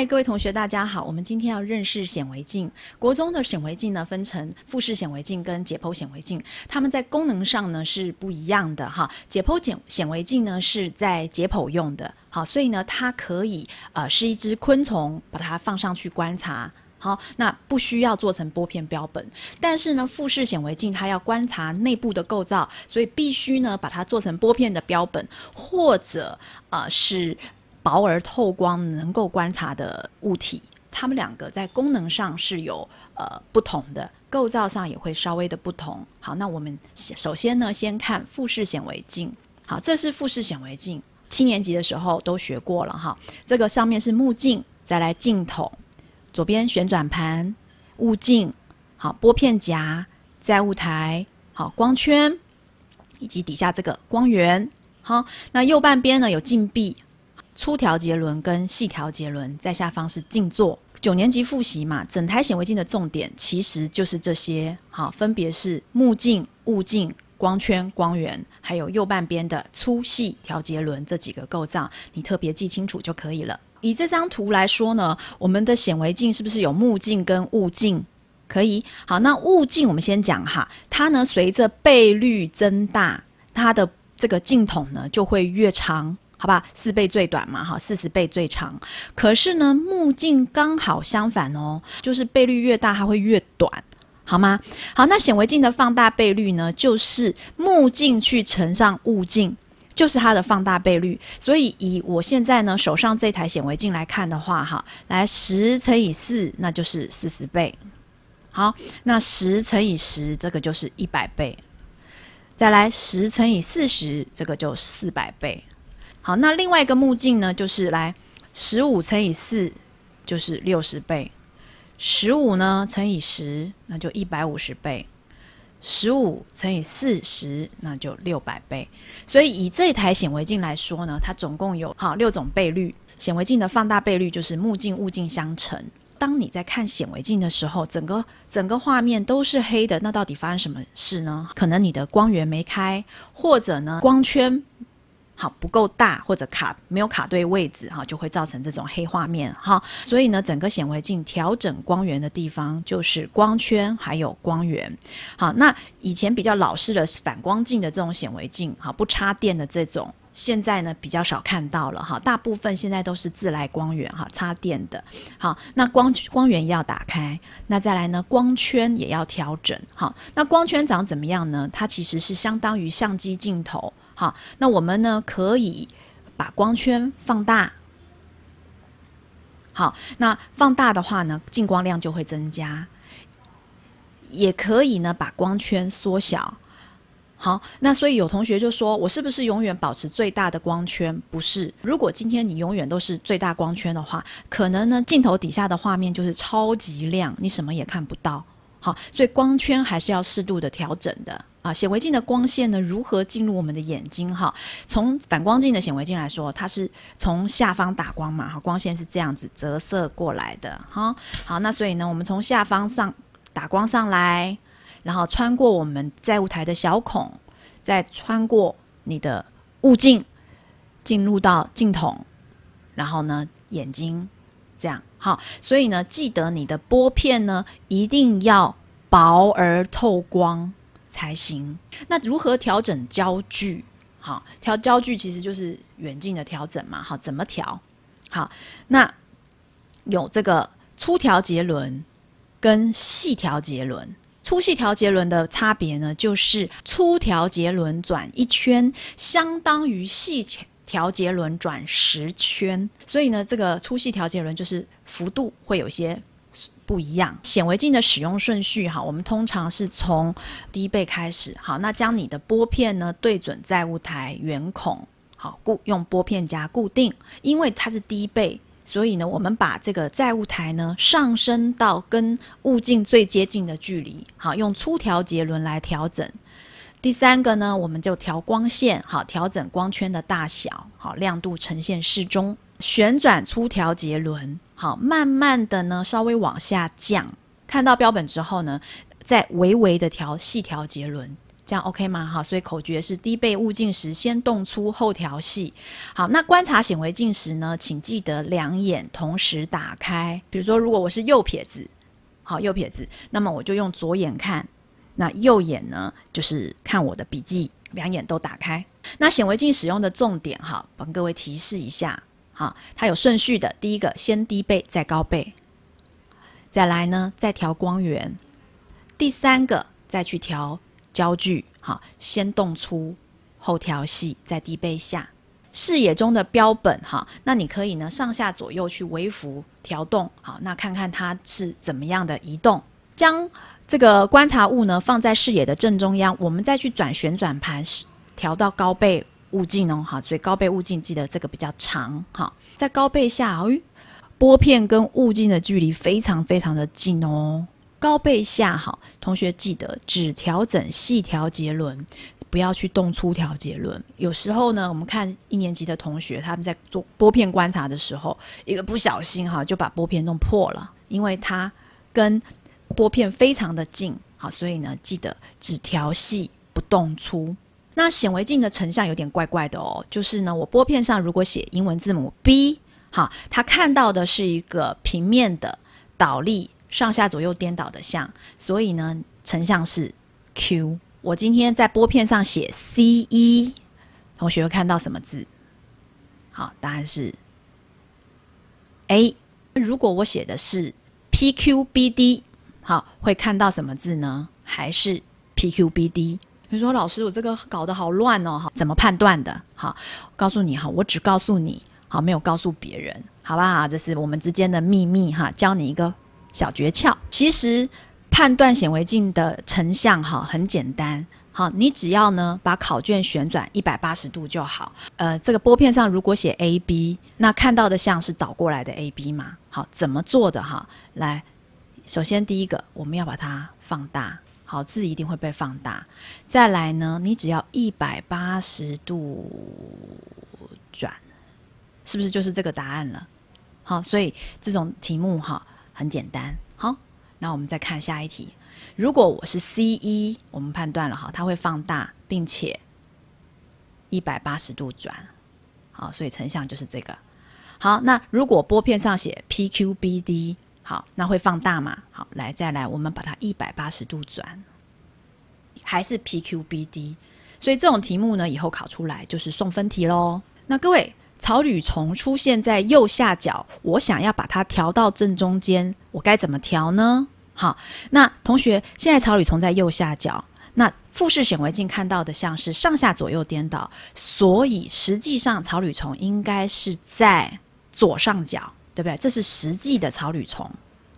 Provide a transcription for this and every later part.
嗨，各位同学，大家好。我们今天要认识显微镜。国中的显微镜呢，分成复式显微镜跟解剖显微镜，它们在功能上呢是不一样的哈。解剖显显微镜呢是在解剖用的，好，所以呢它可以呃是一只昆虫把它放上去观察，好，那不需要做成玻片标本。但是呢，复式显微镜它要观察内部的构造，所以必须呢把它做成玻片的标本，或者啊是。薄而透光，能够观察的物体，它们两个在功能上是有呃不同的，构造上也会稍微的不同。好，那我们首先呢，先看复式显微镜。好，这是复式显微镜，七年级的时候都学过了哈。这个上面是目镜，再来镜筒，左边旋转盘，物镜，好，玻片夹，在物台，好，光圈，以及底下这个光源。好，那右半边呢有镜壁，粗调节轮跟细调节轮在下方是静坐。九年级复习嘛，整台显微镜的重点其实就是这些，好，分别是目镜、物镜、光圈、光源，还有右半边的粗细调节轮这几个构造，你特别记清楚就可以了。以这张图来说呢，我们的显微镜是不是有目镜跟物镜？可以。好，那物镜我们先讲哈，它呢随着倍率增大，它的这个镜筒呢就会越长。好吧，四倍最短嘛，哈，四十倍最长。可是呢，目镜刚好相反哦，就是倍率越大，它会越短，好吗？好，那显微镜的放大倍率呢，就是目镜去乘上物镜，就是它的放大倍率。所以以我现在呢手上这台显微镜来看的话，哈，来十乘以四，那就是四十倍。好，那十乘以十，这个就是一百倍。再来十乘以四十，这个就四百倍。好，那另外一个目镜呢，就是来十五乘以四，就是六十倍。十五呢乘以十，那就一百五十倍。十五乘以四十，那就六百倍。所以以这台显微镜来说呢，它总共有好六种倍率。显微镜的放大倍率就是目镜物镜相乘。当你在看显微镜的时候，整个整个画面都是黑的，那到底发生什么事呢？可能你的光源没开，或者呢光圈。好不够大或者卡没有卡对位置哈，就会造成这种黑画面哈。所以呢，整个显微镜调整光源的地方就是光圈还有光源。好，那以前比较老式的反光镜的这种显微镜哈，不插电的这种，现在呢比较少看到了哈。大部分现在都是自来光源哈，插电的。好，那光光源要打开，那再来呢，光圈也要调整。好，那光圈长怎么样呢？它其实是相当于相机镜头。好，那我们呢可以把光圈放大。好，那放大的话呢，进光量就会增加。也可以呢把光圈缩小。好，那所以有同学就说：“我是不是永远保持最大的光圈？”不是，如果今天你永远都是最大光圈的话，可能呢镜头底下的画面就是超级亮，你什么也看不到。好，所以光圈还是要适度的调整的。显微镜的光线呢，如何进入我们的眼睛？哈，从反光镜的显微镜来说，它是从下方打光嘛，哈，光线是这样子折射过来的，哈。好，那所以呢，我们从下方上打光上来，然后穿过我们在物台的小孔，再穿过你的物镜，进入到镜筒，然后呢，眼睛这样。好，所以呢，记得你的玻片呢，一定要薄而透光。才行。那如何调整焦距？好，调焦距其实就是远近的调整嘛。好，怎么调？好，那有这个粗调节轮跟细调节轮。粗细调节轮的差别呢，就是粗调节轮转一圈，相当于细调节轮转十圈。所以呢，这个粗细调节轮就是幅度会有些。不一样，显微镜的使用顺序哈，我们通常是从低倍开始好，那将你的拨片呢对准载物台圆孔好固用拨片夹固定，因为它是低倍，所以呢我们把这个载物台呢上升到跟物镜最接近的距离好，用粗调节轮来调整。第三个呢，我们就调光线好，调整光圈的大小好，亮度呈现适中，旋转粗调节轮。好，慢慢的呢，稍微往下降，看到标本之后呢，再微微的调细调节轮，这样 OK 吗？哈，所以口诀是低倍物镜时先动粗后调细。好，那观察显微镜时呢，请记得两眼同时打开。比如说，如果我是右撇子，好，右撇子，那么我就用左眼看，那右眼呢就是看我的笔记，两眼都打开。那显微镜使用的重点，哈，帮各位提示一下。好，它有顺序的，第一个先低倍再高倍，再来呢再调光源，第三个再去调焦距。好，先动粗后调细，在低倍下视野中的标本哈，那你可以呢上下左右去微幅调动，好，那看看它是怎么样的移动。将这个观察物呢放在视野的正中央，我们再去转旋转盘，调到高倍。物镜哦，好，所以高倍物镜记得这个比较长，好，在高倍下，哎，玻片跟物镜的距离非常非常的近哦。高倍下，好，同学记得只调整细调节轮，不要去动粗调节轮。有时候呢，我们看一年级的同学他们在做拨片观察的时候，一个不小心哈，就把拨片弄破了，因为它跟拨片非常的近，好，所以呢，记得只调细不动粗。那显微镜的成像有点怪怪的哦，就是呢，我玻片上如果写英文字母 B，哈，它看到的是一个平面的倒立、上下左右颠倒的像，所以呢，成像是 q。我今天在玻片上写 ce，同学会看到什么字？好，答案是 a。如果我写的是 pqbd，好，会看到什么字呢？还是 pqbd？你说老师，我这个搞得好乱哦，哈，怎么判断的？好，告诉你哈，我只告诉你，好，没有告诉别人，好不好？这是我们之间的秘密哈。教你一个小诀窍，其实判断显微镜的成像哈很简单，好，你只要呢把考卷旋转一百八十度就好。呃，这个玻片上如果写 A B，那看到的像是倒过来的 A B 嘛？好，怎么做的？哈，来，首先第一个，我们要把它放大。好字一定会被放大，再来呢？你只要一百八十度转，是不是就是这个答案了？好，所以这种题目哈很简单。好，那我们再看下一题。如果我是 C 一，我们判断了哈，它会放大，并且一百八十度转。好，所以成像就是这个。好，那如果拨片上写 PQBD。好，那会放大嘛？好，来再来，我们把它一百八十度转，还是 PQBD。所以这种题目呢，以后考出来就是送分题喽。那各位，草履虫出现在右下角，我想要把它调到正中间，我该怎么调呢？好，那同学，现在草履虫在右下角，那复式显微镜看到的像是上下左右颠倒，所以实际上草履虫应该是在左上角。对不对？这是实际的草履虫，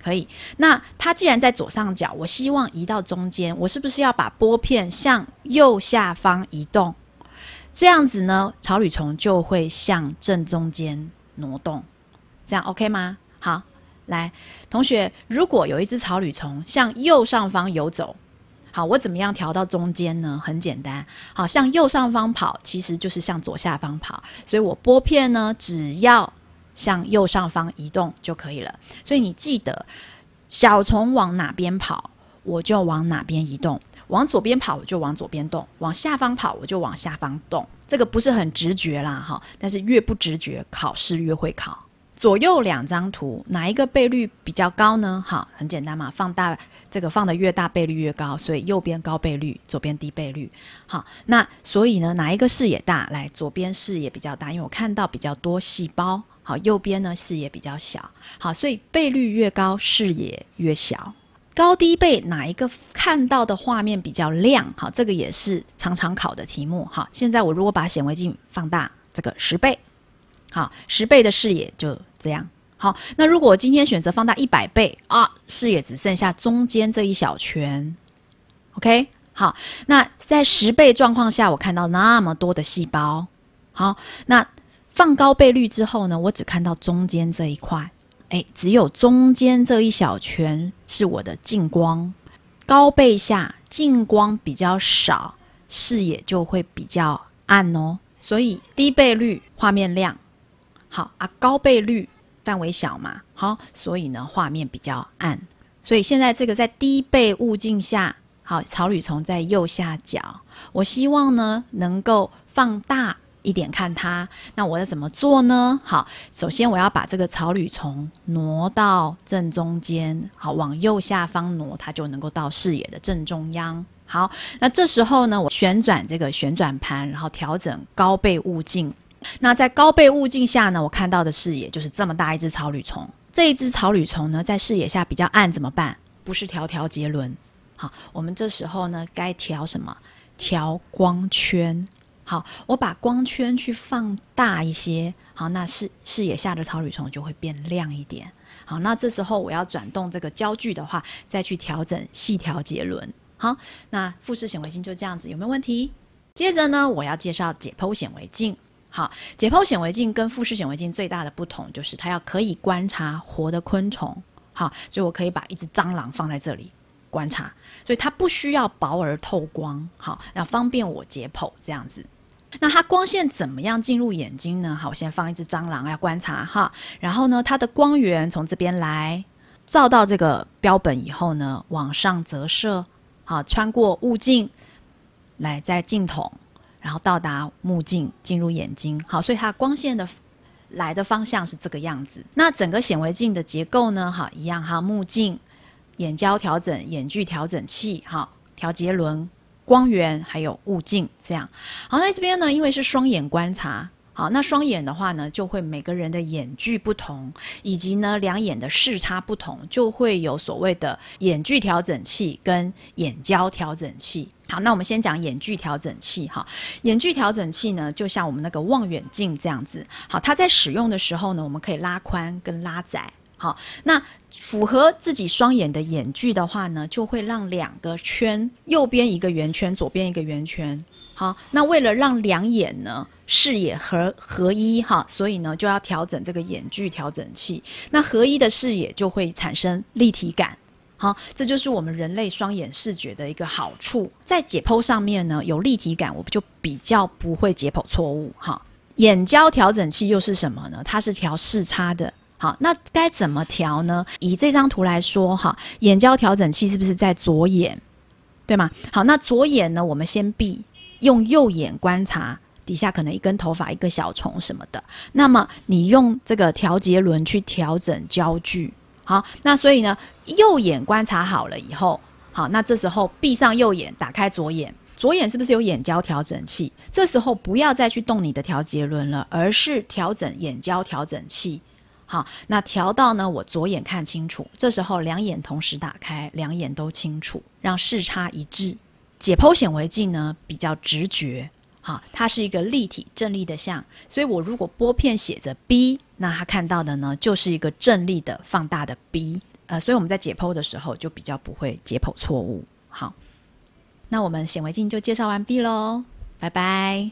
可以。那它既然在左上角，我希望移到中间，我是不是要把拨片向右下方移动？这样子呢，草履虫就会向正中间挪动。这样 OK 吗？好，来，同学，如果有一只草履虫向右上方游走，好，我怎么样调到中间呢？很简单，好，向右上方跑，其实就是向左下方跑，所以我拨片呢，只要。向右上方移动就可以了。所以你记得，小虫往哪边跑，我就往哪边移动；往左边跑，我就往左边动；往下方跑，我就往下方动。这个不是很直觉啦，哈。但是越不直觉，考试越会考。左右两张图，哪一个倍率比较高呢？好，很简单嘛，放大这个放的越大，倍率越高，所以右边高倍率，左边低倍率。好，那所以呢，哪一个视野大？来，左边视野比较大，因为我看到比较多细胞。好，右边呢视野比较小。好，所以倍率越高，视野越小。高低倍哪一个看到的画面比较亮？好，这个也是常常考的题目。好，现在我如果把显微镜放大这个十倍，好，十倍的视野就这样。好，那如果我今天选择放大一百倍啊，视野只剩下中间这一小圈。OK，好，那在十倍状况下，我看到那么多的细胞。好，那。放高倍率之后呢，我只看到中间这一块，诶，只有中间这一小圈是我的近光，高倍下近光比较少，视野就会比较暗哦。所以低倍率画面亮，好啊，高倍率范围小嘛，好，所以呢画面比较暗。所以现在这个在低倍物镜下，好，草履虫在右下角，我希望呢能够放大。一点看它，那我要怎么做呢？好，首先我要把这个草履虫挪到正中间，好，往右下方挪，它就能够到视野的正中央。好，那这时候呢，我旋转这个旋转盘，然后调整高倍物镜。那在高倍物镜下呢，我看到的视野就是这么大一只草履虫。这一只草履虫呢，在视野下比较暗，怎么办？不是调调节轮，好，我们这时候呢，该调什么？调光圈。好，我把光圈去放大一些，好，那视视野下的草履虫就会变亮一点。好，那这时候我要转动这个焦距的话，再去调整细调节轮。好，那复式显微镜就这样子，有没有问题？接着呢，我要介绍解剖显微镜。好，解剖显微镜跟复式显微镜最大的不同就是它要可以观察活的昆虫。好，所以我可以把一只蟑螂放在这里观察，所以它不需要薄而透光。好，那方便我解剖这样子。那它光线怎么样进入眼睛呢？好，我先放一只蟑螂要观察哈。然后呢，它的光源从这边来，照到这个标本以后呢，往上折射，好，穿过物镜，来在镜筒，然后到达目镜，进入眼睛。好，所以它光线的来的方向是这个样子。那整个显微镜的结构呢？哈，一样哈，目镜、眼胶调整、眼距调整器，哈，调节轮。光源还有物镜这样，好，那这边呢，因为是双眼观察，好，那双眼的话呢，就会每个人的眼距不同，以及呢两眼的视差不同，就会有所谓的眼距调整器跟眼焦调整器。好，那我们先讲眼距调整器哈，眼距调整器呢，就像我们那个望远镜这样子，好，它在使用的时候呢，我们可以拉宽跟拉窄。好，那符合自己双眼的眼距的话呢，就会让两个圈，右边一个圆圈，左边一个圆圈。好，那为了让两眼呢视野合合一哈，所以呢就要调整这个眼距调整器。那合一的视野就会产生立体感。好，这就是我们人类双眼视觉的一个好处。在解剖上面呢，有立体感，我就比较不会解剖错误。哈，眼焦调整器又是什么呢？它是调视差的。好，那该怎么调呢？以这张图来说，哈，眼焦调整器是不是在左眼？对吗？好，那左眼呢？我们先闭，用右眼观察底下可能一根头发、一个小虫什么的。那么你用这个调节轮去调整焦距。好，那所以呢，右眼观察好了以后，好，那这时候闭上右眼，打开左眼，左眼是不是有眼焦调整器？这时候不要再去动你的调节轮了，而是调整眼焦调整器。好，那调到呢？我左眼看清楚，这时候两眼同时打开，两眼都清楚，让视差一致。解剖显微镜呢比较直觉，好，它是一个立体正立的像，所以我如果玻片写着 B，那他看到的呢就是一个正立的放大的 B，呃，所以我们在解剖的时候就比较不会解剖错误。好，那我们显微镜就介绍完毕喽，拜拜。